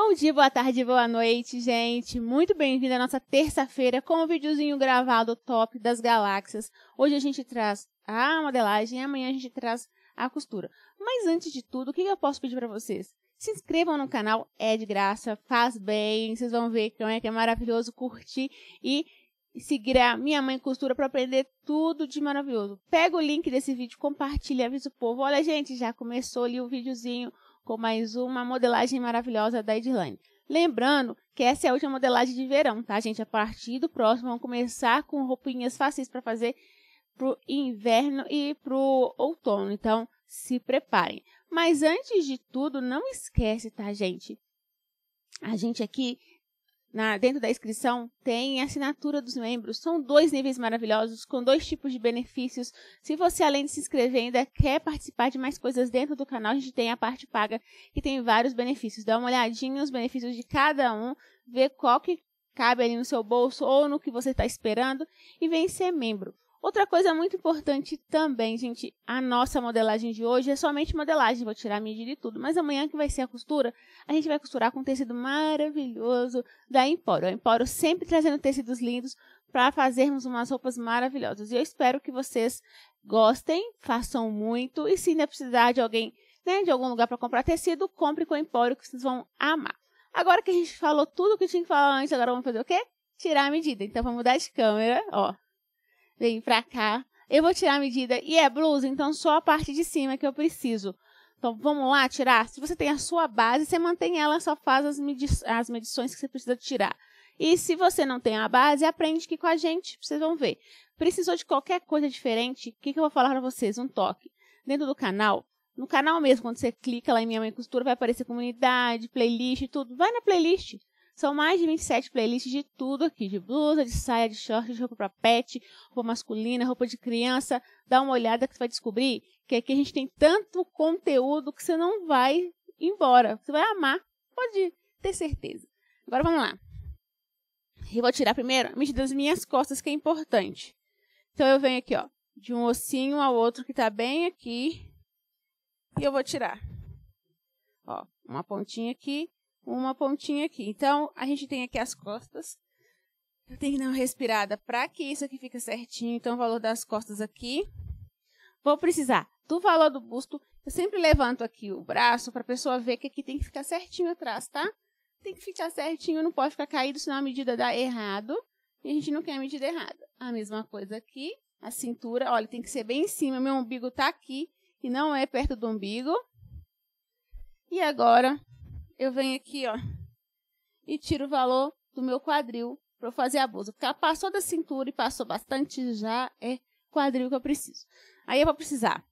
Bom dia, boa tarde, boa noite, gente. Muito bem-vindo à nossa terça-feira com o um videozinho gravado top das galáxias. Hoje a gente traz a modelagem e amanhã a gente traz a costura. Mas antes de tudo, o que eu posso pedir para vocês? Se inscrevam no canal, é de graça, faz bem, vocês vão ver que é, que é maravilhoso, curtir e seguir a Minha Mãe Costura para aprender tudo de maravilhoso. Pega o link desse vídeo, compartilha, avisa o povo. Olha, gente, já começou ali o videozinho com mais uma modelagem maravilhosa da Edlane. Lembrando que essa é a última modelagem de verão, tá, gente? A partir do próximo, vamos começar com roupinhas fáceis para fazer pro inverno e pro outono. Então, se preparem. Mas antes de tudo, não esquece, tá, gente? A gente aqui na, dentro da inscrição tem a assinatura dos membros. São dois níveis maravilhosos, com dois tipos de benefícios. Se você, além de se inscrever, ainda quer participar de mais coisas dentro do canal, a gente tem a parte paga, que tem vários benefícios. Dá uma olhadinha nos benefícios de cada um, vê qual que cabe ali no seu bolso ou no que você está esperando e vem ser membro. Outra coisa muito importante também, gente, a nossa modelagem de hoje é somente modelagem, vou tirar a medida e tudo, mas amanhã que vai ser a costura, a gente vai costurar com um tecido maravilhoso da Emporo. A Emporo sempre trazendo tecidos lindos para fazermos umas roupas maravilhosas. E eu espero que vocês gostem, façam muito e se ainda precisar de alguém, né, de algum lugar para comprar tecido, compre com a Emporo que vocês vão amar. Agora que a gente falou tudo o que tinha que falar antes, agora vamos fazer o quê? Tirar a medida. Então vamos mudar de câmera, ó vem pra cá. Eu vou tirar a medida. E é blusa, então só a parte de cima que eu preciso. Então vamos lá tirar. Se você tem a sua base, você mantém ela, só faz as, medi as medições que você precisa tirar. E se você não tem a base, aprende aqui com a gente, vocês vão ver. Precisou de qualquer coisa diferente? O que, que eu vou falar para vocês? Um toque. Dentro do canal, no canal mesmo, quando você clica lá em Minha Mãe Costura, vai aparecer comunidade, playlist, tudo. Vai na playlist. São mais de 27 playlists de tudo aqui, de blusa, de saia, de short, de roupa para pet, roupa masculina, roupa de criança. Dá uma olhada que você vai descobrir que aqui a gente tem tanto conteúdo que você não vai embora. Você vai amar, pode ter certeza. Agora vamos lá. Eu vou tirar primeiro a medida das minhas costas, que é importante. Então eu venho aqui, ó, de um ossinho ao outro que tá bem aqui. E eu vou tirar. Ó, uma pontinha aqui uma pontinha aqui. Então, a gente tem aqui as costas. Eu tenho que dar uma respirada para que isso aqui fique certinho. Então, o valor das costas aqui. Vou precisar do valor do busto. Eu sempre levanto aqui o braço para a pessoa ver que aqui tem que ficar certinho atrás, tá? Tem que ficar certinho, não pode ficar caído, senão a medida dá errado. E a gente não quer a medida errada. A mesma coisa aqui. A cintura, olha, tem que ser bem em cima. Meu umbigo tá aqui e não é perto do umbigo. E agora, eu venho aqui, ó, e tiro o valor do meu quadril para fazer a blusa. Porque ela passou da cintura e passou bastante, já é quadril que eu preciso. Aí eu é vou precisar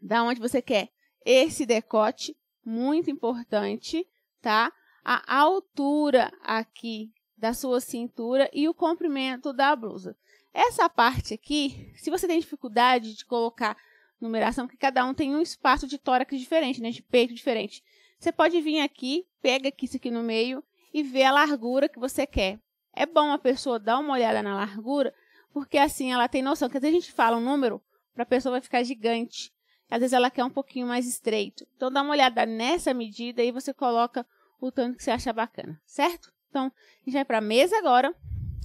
da onde você quer esse decote, muito importante, tá? A altura aqui da sua cintura e o comprimento da blusa. Essa parte aqui, se você tem dificuldade de colocar numeração, porque cada um tem um espaço de tórax diferente, né, de peito diferente. Você pode vir aqui, pega isso aqui no meio e vê a largura que você quer. É bom a pessoa dar uma olhada na largura, porque assim ela tem noção. Porque às vezes a gente fala um número, para a pessoa vai ficar gigante. Às vezes ela quer um pouquinho mais estreito. Então dá uma olhada nessa medida e você coloca o tanto que você acha bacana, certo? Então, a gente vai para a mesa agora,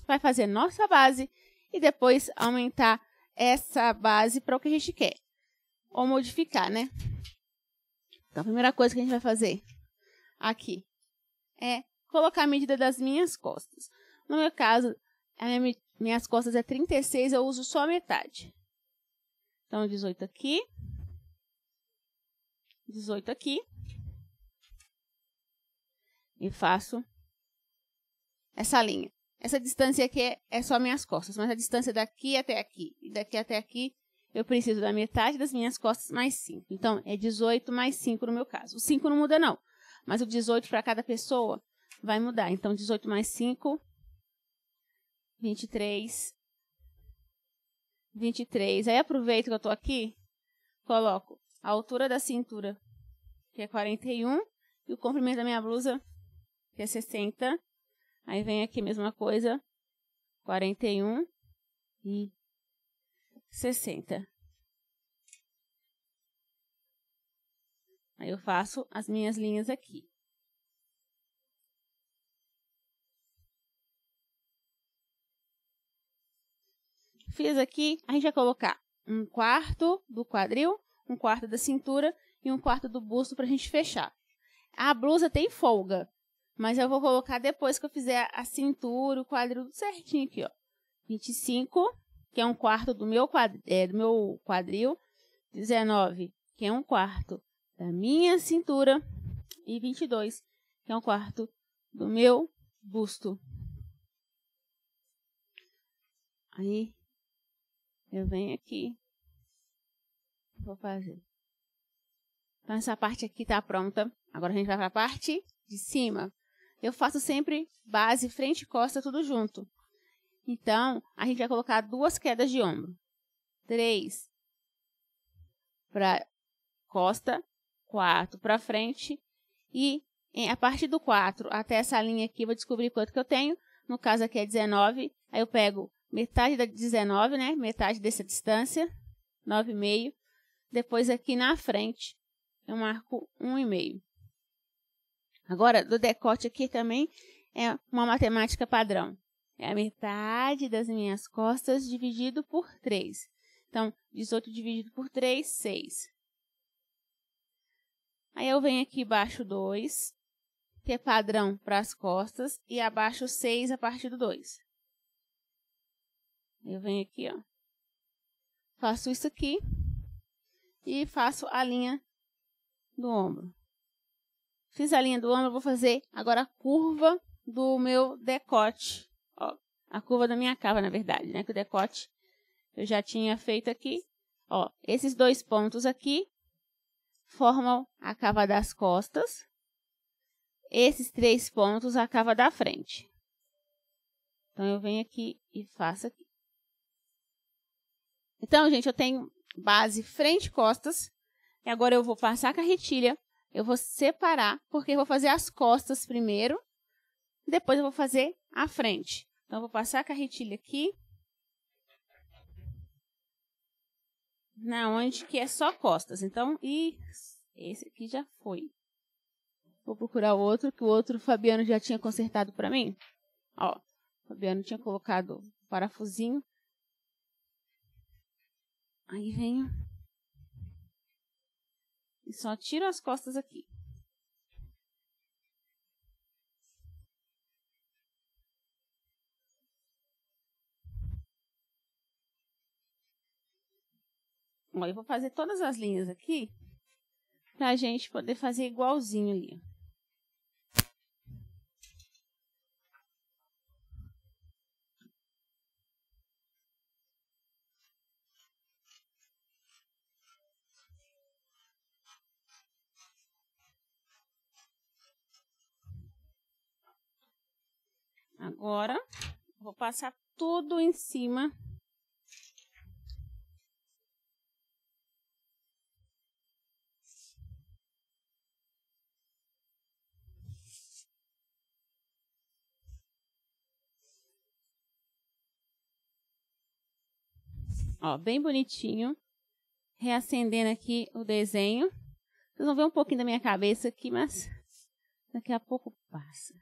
vai fazer nossa base e depois aumentar essa base para o que a gente quer. Ou modificar, né? Então, a primeira coisa que a gente vai fazer aqui é colocar a medida das minhas costas. No meu caso, minha, minhas costas é 36, eu uso só a metade. Então, 18 aqui. 18 aqui. E faço essa linha. Essa distância aqui é, é só minhas costas, mas a distância daqui até aqui e daqui até aqui eu preciso da metade das minhas costas mais 5. Então, é 18 mais 5 no meu caso. O 5 não muda, não. Mas o 18 para cada pessoa vai mudar. Então, 18 mais 5, 23. 23. Aí, aproveito que eu estou aqui, coloco a altura da cintura, que é 41, e o comprimento da minha blusa, que é 60. Aí, vem aqui a mesma coisa, 41 e 60. Aí eu faço as minhas linhas aqui. Fiz aqui, a gente vai colocar um quarto do quadril, um quarto da cintura e um quarto do busto para a gente fechar. A blusa tem folga, mas eu vou colocar depois que eu fizer a cintura, o quadril certinho aqui, ó. 25 que é um quarto do meu, quadril, é, do meu quadril, 19, que é um quarto da minha cintura, e 22, que é um quarto do meu busto. Aí, eu venho aqui, vou fazer. Então, essa parte aqui está pronta. Agora a gente vai para a parte de cima. Eu faço sempre base, frente e costa, tudo junto. Então, a gente vai colocar duas quedas de ombro. Três para costa, quatro para frente. E em, a partir do quatro até essa linha aqui, vou descobrir quanto que eu tenho. No caso aqui é 19. Aí eu pego metade da 19, né? Metade dessa distância, 9,5. Depois aqui na frente, eu marco 1,5. Agora, do decote aqui também é uma matemática padrão é a metade das minhas costas dividido por 3. Então, 18 dividido por 3, 6. Aí eu venho aqui baixo 2, que é padrão para as costas, e abaixo 6 a partir do 2. Eu venho aqui, ó. Faço isso aqui e faço a linha do ombro. Fiz a linha do ombro, vou fazer agora a curva do meu decote a curva da minha cava, na verdade, né? Que o decote eu já tinha feito aqui. Ó, esses dois pontos aqui formam a cava das costas. Esses três pontos a cava da frente. Então, eu venho aqui e faço aqui. Então, gente, eu tenho base frente e costas. E agora eu vou passar a carretilha. Eu vou separar, porque eu vou fazer as costas primeiro. Depois eu vou fazer a frente. Então, vou passar a carretilha aqui. Na onde que é só costas. Então, e esse aqui já foi. Vou procurar outro, que o outro o Fabiano já tinha consertado para mim. Ó, o Fabiano tinha colocado o parafusinho. Aí venho. E só tiro as costas aqui. Ó, eu vou fazer todas as linhas aqui pra gente poder fazer igualzinho ali. Agora, vou passar tudo em cima Ó, bem bonitinho. Reacendendo aqui o desenho. Vocês vão ver um pouquinho da minha cabeça aqui, mas daqui a pouco passa.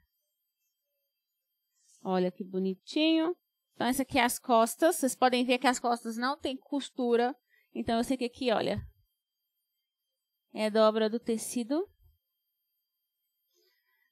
Olha que bonitinho. Então, essa aqui é as costas. Vocês podem ver que as costas não tem costura. Então, eu sei que aqui, olha, é dobra do tecido.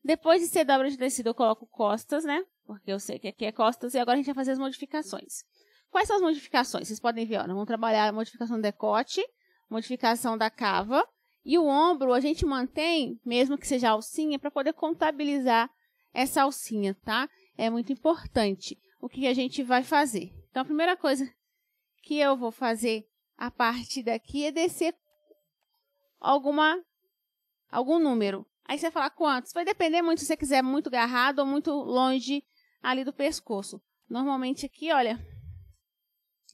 Depois de ser dobra de tecido, eu coloco costas, né? Porque eu sei que aqui é costas. E agora a gente vai fazer as modificações. Quais são as modificações? Vocês podem ver, ó, nós vamos trabalhar a modificação do decote, modificação da cava, e o ombro a gente mantém, mesmo que seja alcinha, para poder contabilizar essa alcinha, tá? É muito importante o que a gente vai fazer. Então, a primeira coisa que eu vou fazer a partir daqui é descer alguma algum número. Aí você vai falar quantos? Vai depender muito se você quiser muito garrado ou muito longe ali do pescoço. Normalmente aqui, olha,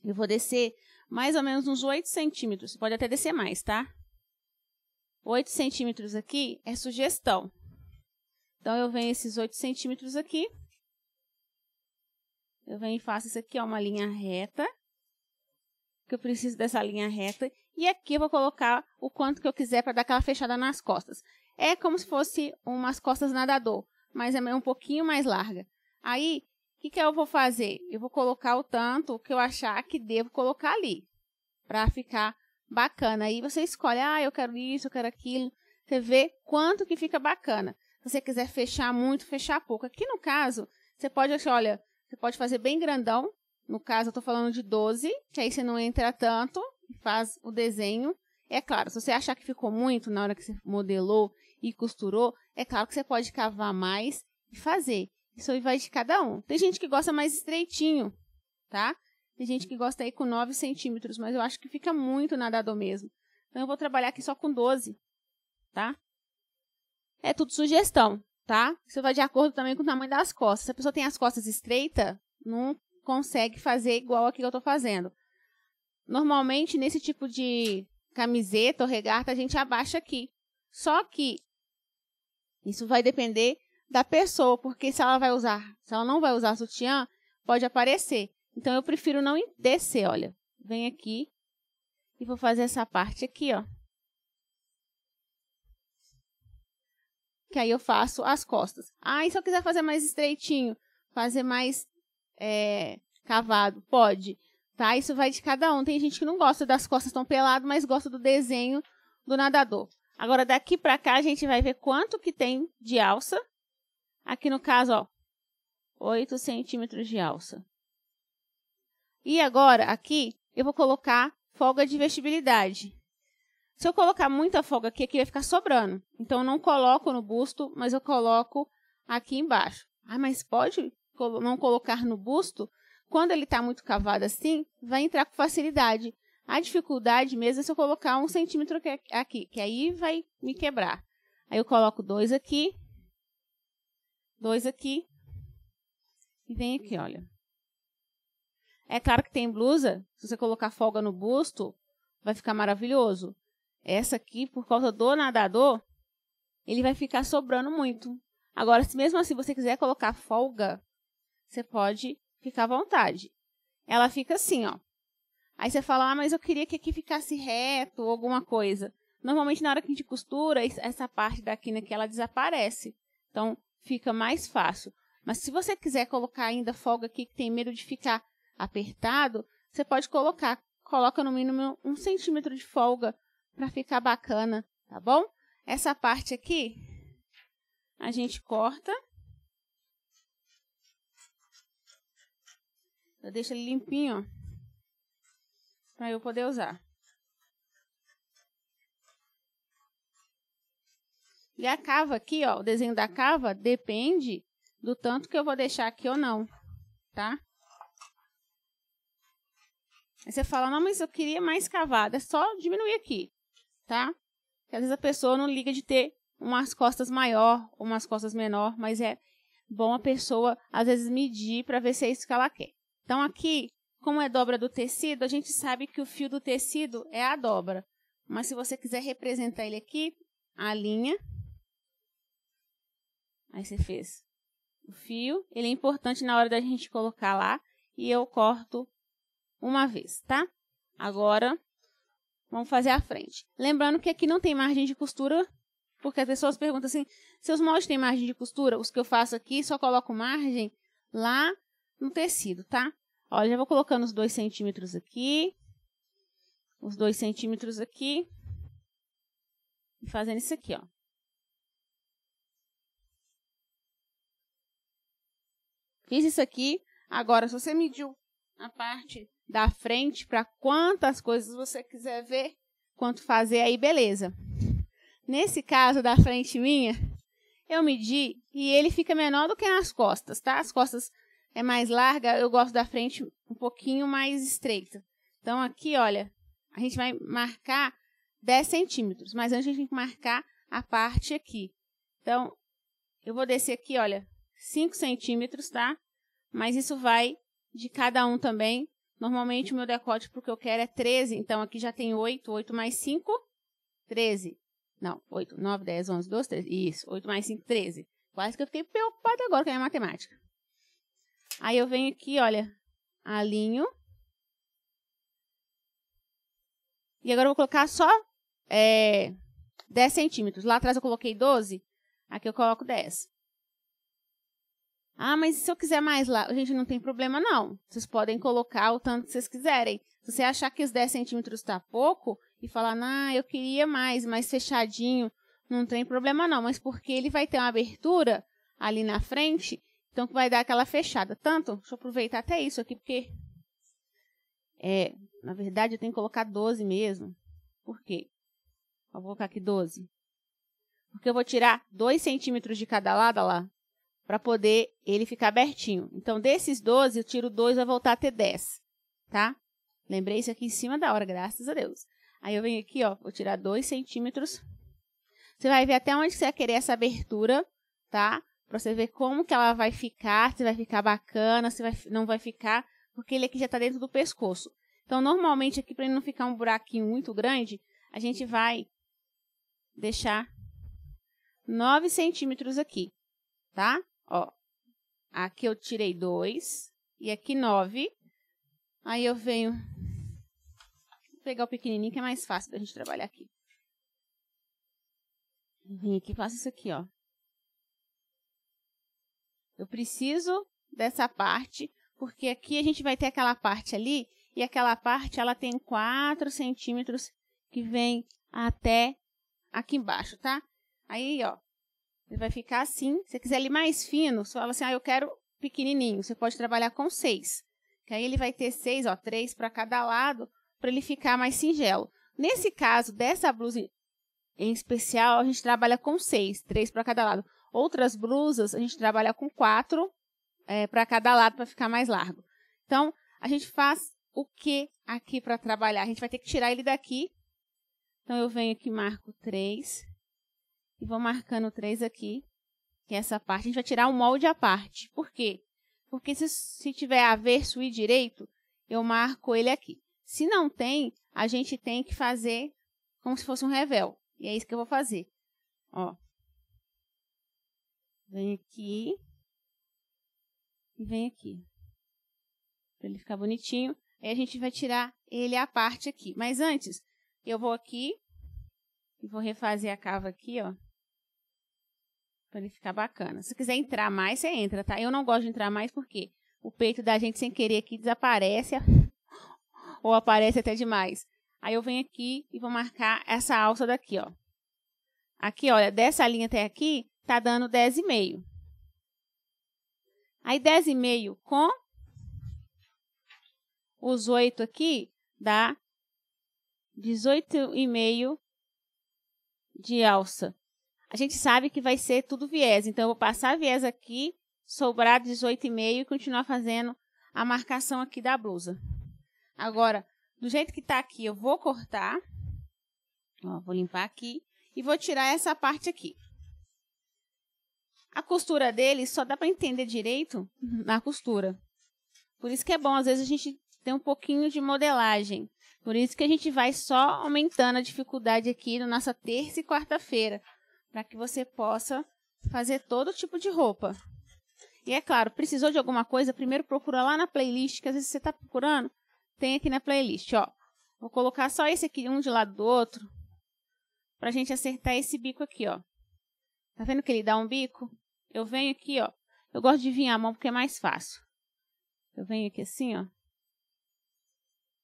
eu vou descer mais ou menos uns 8 centímetros. pode até descer mais, tá? 8 centímetros aqui é sugestão. Então, eu venho esses 8 centímetros aqui. Eu venho e faço isso aqui, ó, uma linha reta. Que eu preciso dessa linha reta. E aqui eu vou colocar o quanto que eu quiser para dar aquela fechada nas costas. É como se fosse umas costas nadador, mas é um pouquinho mais larga. Aí, que, que eu vou fazer? Eu vou colocar o tanto que eu achar que devo colocar ali, para ficar bacana. Aí você escolhe, ah, eu quero isso, eu quero aquilo. Você vê quanto que fica bacana. Se você quiser fechar muito, fechar pouco. Aqui no caso, você pode achar, olha, você pode fazer bem grandão. No caso, eu estou falando de 12, que aí você não entra tanto, faz o desenho. É claro, se você achar que ficou muito na hora que você modelou e costurou, é claro que você pode cavar mais e fazer. Isso aí vai de cada um. Tem gente que gosta mais estreitinho, tá? Tem gente que gosta aí com 9 centímetros, mas eu acho que fica muito nadador mesmo. Então eu vou trabalhar aqui só com 12, tá? É tudo sugestão, tá? Isso vai de acordo também com o tamanho das costas. Se a pessoa tem as costas estreitas, não consegue fazer igual aqui que eu tô fazendo. Normalmente, nesse tipo de camiseta ou regata, a gente abaixa aqui. Só que isso vai depender da pessoa, porque se ela vai usar, se ela não vai usar sutiã, pode aparecer. Então eu prefiro não descer, olha. Vem aqui e vou fazer essa parte aqui, ó. Que aí eu faço as costas. Ah, e se eu quiser fazer mais estreitinho, fazer mais é, cavado, pode. Tá? Isso vai de cada um. Tem gente que não gosta das costas tão pelado, mas gosta do desenho do nadador. Agora daqui para cá a gente vai ver quanto que tem de alça Aqui no caso, ó, 8 centímetros de alça. E agora, aqui, eu vou colocar folga de vestibilidade. Se eu colocar muita folga aqui, aqui vai ficar sobrando. Então, eu não coloco no busto, mas eu coloco aqui embaixo. Ah, mas pode não colocar no busto? Quando ele está muito cavado assim, vai entrar com facilidade. A dificuldade mesmo é se eu colocar um centímetro é aqui, que aí vai me quebrar. Aí eu coloco dois aqui dois aqui. E vem aqui, uhum. olha. É claro que tem blusa. Se você colocar folga no busto, vai ficar maravilhoso. Essa aqui, por causa do nadador, ele vai ficar sobrando muito. Agora, se mesmo assim você quiser colocar folga, você pode ficar à vontade. Ela fica assim, ó. Aí você fala, ah, mas eu queria que aqui ficasse reto ou alguma coisa. Normalmente, na hora que a gente costura, essa parte da quina aqui, ela desaparece. Então, fica mais fácil. Mas se você quiser colocar ainda folga aqui, que tem medo de ficar apertado, você pode colocar. Coloca no mínimo um centímetro de folga para ficar bacana, tá bom? Essa parte aqui, a gente corta. Eu deixo ele limpinho, ó. Para eu poder usar. E a cava aqui, ó, o desenho da cava depende do tanto que eu vou deixar aqui ou não, tá? Aí você fala, não, mas eu queria mais cavada, é só diminuir aqui, tá? Porque às vezes a pessoa não liga de ter umas costas maior, umas costas menor, mas é bom a pessoa às vezes medir para ver se é isso que ela quer. Então aqui, como é dobra do tecido, a gente sabe que o fio do tecido é a dobra. Mas se você quiser representar ele aqui, a linha Aí você fez o fio. Ele é importante na hora da gente colocar lá. E eu corto uma vez, tá? Agora, vamos fazer a frente. Lembrando que aqui não tem margem de costura, porque as pessoas perguntam assim, seus moldes têm margem de costura? Os que eu faço aqui, só coloco margem lá no tecido, tá? Olha, já vou colocando os dois centímetros aqui, os dois centímetros aqui, e fazendo isso aqui, ó. Fiz isso aqui. Agora, se você mediu a parte da frente para quantas coisas você quiser ver, quanto fazer, aí beleza. Nesse caso da frente minha, eu medi e ele fica menor do que nas costas, tá? As costas é mais larga, eu gosto da frente um pouquinho mais estreita. Então aqui, olha, a gente vai marcar 10 centímetros, mas antes a gente tem que marcar a parte aqui. Então, eu vou descer aqui, olha, 5 centímetros, tá? Mas isso vai de cada um também. Normalmente o meu decote, porque eu quero, é 13. Então aqui já tem 8. 8 mais 5, 13. Não, 8, 9, 10, 11, 12, 13. Isso, 8 mais 5, 13. Quase que eu fiquei preocupada agora com a minha matemática. Aí eu venho aqui, olha, alinho. E agora eu vou colocar só é, eh, 10 centímetros. Lá atrás eu coloquei 12, aqui eu coloco 10. Ah, mas se eu quiser mais lá, a gente não tem problema não. Vocês podem colocar o tanto que vocês quiserem. Se você achar que os 10 centímetros está pouco e falar, ah, eu queria mais, mais fechadinho, não tem problema não. Mas porque ele vai ter uma abertura ali na frente, então que vai dar aquela fechada. Tanto, deixa eu aproveitar até isso aqui, porque é, na verdade eu tenho que colocar 12 mesmo. Por quê? vou colocar aqui 12. Porque eu vou tirar 2 centímetros de cada lado, olha lá para poder ele ficar abertinho. Então, desses 12, eu tiro 2, vai voltar a ter 10, tá? Lembrei isso aqui em cima da hora, graças a Deus. Aí eu venho aqui, ó, vou tirar 2 centímetros. Você vai ver até onde você vai querer essa abertura, tá? Pra você ver como que ela vai ficar, se vai ficar bacana, se vai, não vai ficar, porque ele aqui já tá dentro do pescoço. Então, normalmente aqui, para ele não ficar um buraquinho muito grande, a gente vai deixar 9 centímetros aqui, tá? Ó, aqui eu tirei 2 e aqui 9. Aí eu venho pegar o pequenininho que é mais fácil da gente trabalhar aqui. Vim aqui e faço isso aqui, ó. Eu preciso dessa parte, porque aqui a gente vai ter aquela parte ali, e aquela parte ela tem 4 centímetros que vem até aqui embaixo, tá? Aí, ó, ele vai ficar assim. Se você quiser ele mais fino, você fala assim, ah, eu quero pequenininho. Você pode trabalhar com seis. Que aí ele vai ter seis, ó, três para cada lado, para ele ficar mais singelo. Nesse caso, dessa blusa em especial, a gente trabalha com seis, três para cada lado. Outras blusas, a gente trabalha com quatro é, para cada lado, para ficar mais largo. Então, a gente faz o que aqui para trabalhar? A gente vai ter que tirar ele daqui. Então, eu venho aqui, marco três e vou marcando três aqui, que é essa parte. A gente vai tirar o um molde à parte. Por quê? Porque se, se tiver avesso e direito, eu marco ele aqui. Se não tem, a gente tem que fazer como se fosse um revel. E é isso que eu vou fazer. Ó. Vem aqui. E vem aqui. Pra ele ficar bonitinho. Aí a gente vai tirar ele à parte aqui. Mas antes, eu vou aqui e vou refazer a cava aqui, ó para ele ficar bacana. Se quiser entrar mais, você entra, tá? Eu não gosto de entrar mais porque o peito da gente sem querer aqui desaparece ou aparece até demais. Aí eu venho aqui e vou marcar essa alça daqui, ó. Aqui, olha, dessa linha até aqui, tá dando 10,5. Aí 10,5 com os 8 aqui dá 18,5 de alça a gente sabe que vai ser tudo viés. Então, eu vou passar viés aqui, sobrar 18,5 e continuar fazendo a marcação aqui da blusa. Agora, do jeito que tá aqui, eu vou cortar. Ó, vou limpar aqui e vou tirar essa parte aqui. A costura dele só dá para entender direito na costura. Por isso que é bom, às vezes a gente ter um pouquinho de modelagem. Por isso que a gente vai só aumentando a dificuldade aqui na nossa terça e quarta-feira para que você possa fazer todo tipo de roupa. E é claro, precisou de alguma coisa, primeiro procura lá na playlist, que às vezes você está procurando, tem aqui na playlist, ó. Vou colocar só esse aqui, um de lado do outro, para a gente acertar esse bico aqui, ó. Tá vendo que ele dá um bico? Eu venho aqui, ó. Eu gosto de vir a mão porque é mais fácil. Eu venho aqui assim, ó.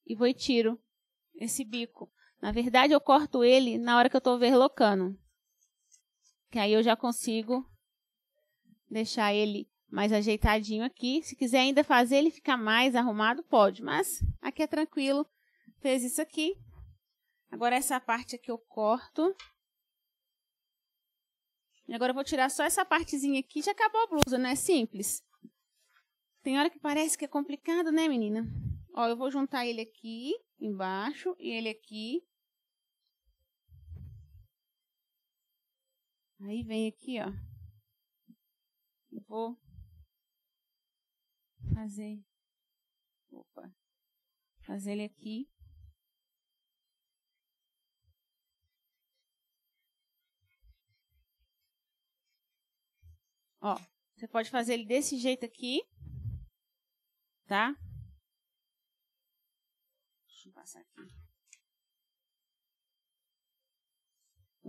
E vou e tiro esse bico. Na verdade, eu corto ele na hora que eu estou verlocando que aí eu já consigo deixar ele mais ajeitadinho aqui. Se quiser ainda fazer ele ficar mais arrumado, pode, mas aqui é tranquilo. Fez isso aqui. Agora essa parte aqui eu corto. E agora eu vou tirar só essa partezinha aqui. Já acabou a blusa, né? Simples. Tem hora que parece que é complicado, né, menina? Ó, eu vou juntar ele aqui embaixo e ele aqui. Aí vem aqui, ó. Eu vou fazer. Opa. Fazer ele aqui. Ó, você pode fazer ele desse jeito aqui, tá? Deixa eu passar aqui.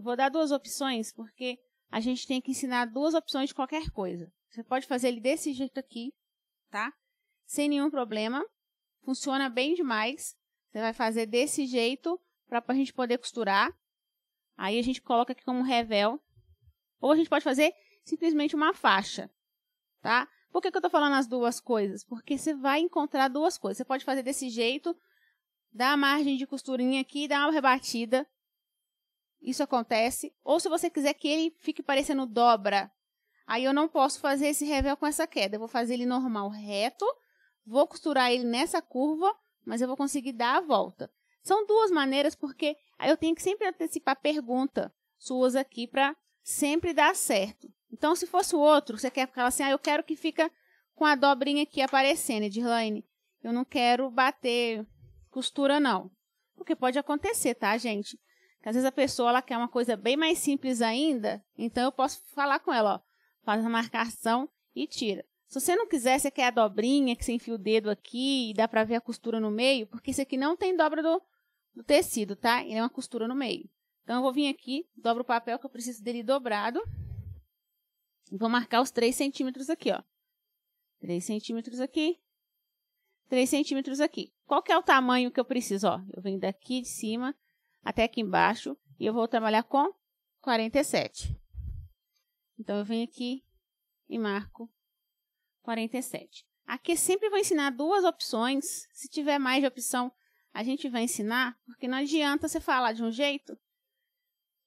vou dar duas opções, porque a gente tem que ensinar duas opções de qualquer coisa. Você pode fazer ele desse jeito aqui, tá? Sem nenhum problema. Funciona bem demais. Você vai fazer desse jeito para a gente poder costurar. Aí a gente coloca aqui como revel. Ou a gente pode fazer simplesmente uma faixa, tá? Por que, que eu estou falando as duas coisas? Porque você vai encontrar duas coisas. Você pode fazer desse jeito, dar a margem de costurinha aqui, dar uma rebatida, isso acontece. Ou se você quiser que ele fique parecendo dobra, aí eu não posso fazer esse revel com essa queda. Eu vou fazer ele normal reto, vou costurar ele nessa curva, mas eu vou conseguir dar a volta. São duas maneiras, porque aí eu tenho que sempre antecipar pergunta suas aqui para sempre dar certo. Então, se fosse o outro, você quer ficar assim, ah, eu quero que fica com a dobrinha aqui aparecendo, Edirlaine. Eu não quero bater costura, não. Porque pode acontecer, tá, gente? Porque às vezes a pessoa ela quer uma coisa bem mais simples ainda, então eu posso falar com ela, ó, faz a marcação e tira. Se você não quiser, você quer a dobrinha que você enfia o dedo aqui e dá para ver a costura no meio, porque isso aqui não tem dobra do, do tecido, tá? Ele é uma costura no meio. Então eu vou vir aqui, dobro o papel que eu preciso dele dobrado e vou marcar os 3 centímetros aqui, ó. 3 centímetros aqui, 3 centímetros aqui. Qual que é o tamanho que eu preciso, ó? Eu venho daqui de cima até aqui embaixo e eu vou trabalhar com 47. Então, eu venho aqui e marco 47. Aqui sempre vou ensinar duas opções. Se tiver mais de opção, a gente vai ensinar, porque não adianta você falar de um jeito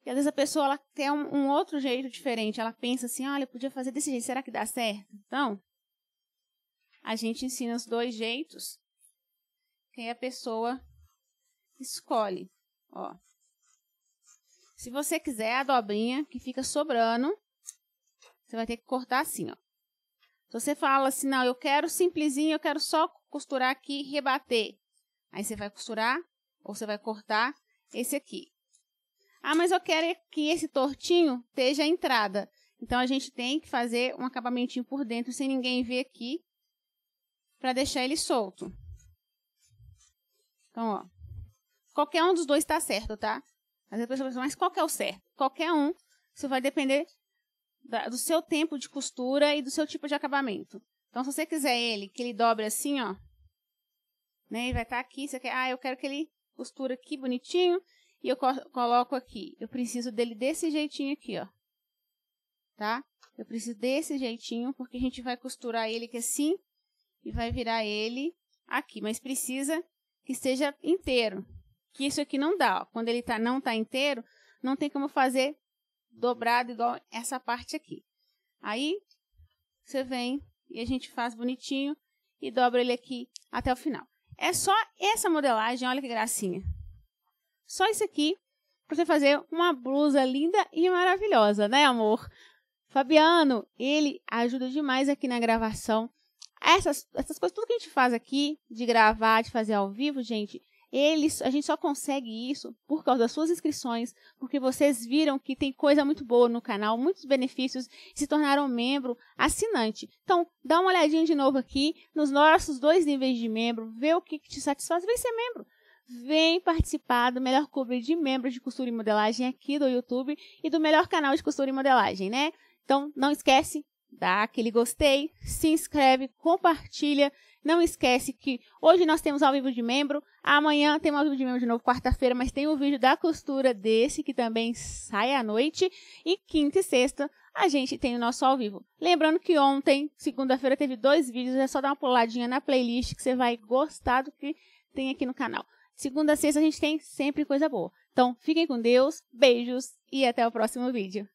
e às vezes a pessoa ela tem um, um, outro jeito diferente. Ela pensa assim, olha, eu podia fazer desse jeito, será que dá certo? Então, a gente ensina os dois jeitos. E a pessoa escolhe. Ó. Se você quiser a dobrinha que fica sobrando, você vai ter que cortar assim, ó. Se você fala assim, não, eu quero simplesinho, eu quero só costurar aqui e rebater. Aí você vai costurar ou você vai cortar esse aqui. Ah, mas eu quero que esse tortinho esteja a entrada. Então a gente tem que fazer um acabamentinho por dentro sem ninguém ver aqui para deixar ele solto. Então, ó. Qualquer um dos dois está certo, tá? Mas a pessoa pensa, mas qual que é o certo? Qualquer um. Isso vai depender da, do seu tempo de costura e do seu tipo de acabamento. Então, se você quiser ele, que ele dobre assim, ó. Né, Ele vai estar tá aqui. Você quer, ah, eu quero que ele costura aqui bonitinho. E eu co coloco aqui. Eu preciso dele desse jeitinho aqui, ó. Tá? Eu preciso desse jeitinho, porque a gente vai costurar ele que assim. E vai virar ele aqui. Mas precisa que esteja inteiro que isso aqui não dá. Ó. Quando ele tá, não está inteiro, não tem como fazer dobrado igual essa parte aqui. Aí, você vem e a gente faz bonitinho e dobra ele aqui até o final. É só essa modelagem, olha que gracinha. Só isso aqui para você fazer uma blusa linda e maravilhosa, né, amor? Fabiano, ele ajuda demais aqui na gravação. Essas, essas coisas, tudo que a gente faz aqui, de gravar, de fazer ao vivo, gente, eles, a gente só consegue isso por causa das suas inscrições, porque vocês viram que tem coisa muito boa no canal, muitos benefícios, se tornaram membro, assinante. Então, dá uma olhadinha de novo aqui nos nossos dois níveis de membro, vê o que, que te satisfaz, vem ser é membro vem participar do melhor clube de membros de costura e modelagem aqui do YouTube e do melhor canal de costura e modelagem, né? Então, não esquece, dá aquele gostei, se inscreve, compartilha não esquece que hoje nós temos ao vivo de membro, amanhã tem um ao vivo de membro de novo, quarta-feira, mas tem o um vídeo da costura desse, que também sai à noite. E quinta e sexta a gente tem o nosso ao vivo. Lembrando que ontem, segunda-feira, teve dois vídeos, é só dar uma puladinha na playlist que você vai gostar do que tem aqui no canal. Segunda sexta a gente tem sempre coisa boa. Então, fiquem com Deus, beijos e até o próximo vídeo.